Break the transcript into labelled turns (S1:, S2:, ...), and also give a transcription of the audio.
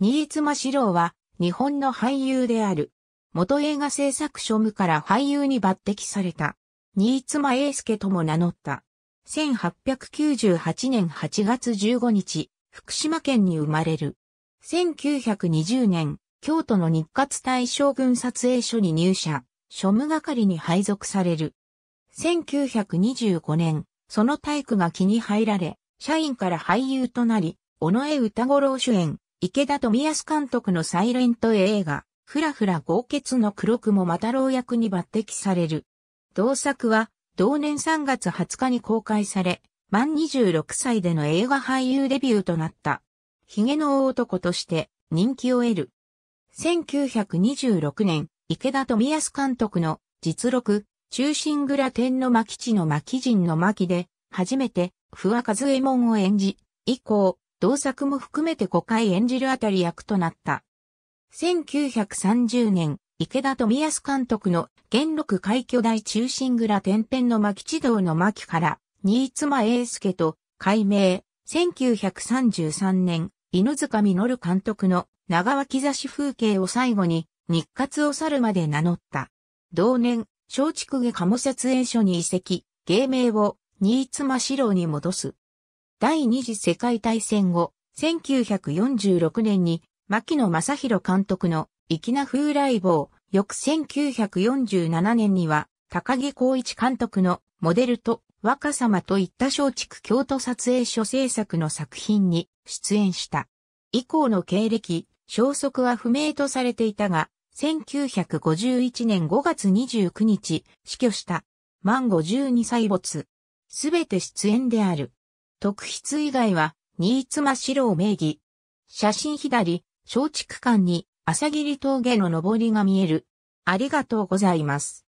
S1: 新妻史郎は日本の俳優である。元映画制作所務から俳優に抜擢された。新妻英介とも名乗った。1898年8月15日、福島県に生まれる。1920年、京都の日活大将軍撮影所に入社、庶務係に配属される。1925年、その体育が気に入られ、社員から俳優となり、尾上歌五郎主演、池田富康監督のサイレント映画、ふらふら豪傑の黒雲又郎役に抜擢される。同作は、同年3月20日に公開され、満26歳での映画俳優デビューとなった。髭の男として人気を得る。1926年、池田富康監督の実録、中心蔵天の巻地の巻人の巻で、初めて、不和和右衛門を演じ、以降、同作も含めて5回演じるあたり役となった。1930年、池田富康監督の元禄海巨大中心蔵天変の牧地道の牧ら、新妻英介と改名、1933年、犬塚実監督の長脇差し風景を最後に日活を去るまで名乗った。同年、松竹下鴨設営所に移籍、芸名を新妻四郎に戻す。第二次世界大戦後、1946年に、牧野正宏監督の、粋な風来坊、翌1947年には、高木光一監督の、モデルと、若様といった松竹京都撮影所制作の作品に出演した。以降の経歴、消息は不明とされていたが、1951年5月29日、死去した。満52歳没。すべて出演である。特筆以外は、新妻四郎名義。写真左、松竹館に、朝霧峠の登りが見える。ありがとうございます。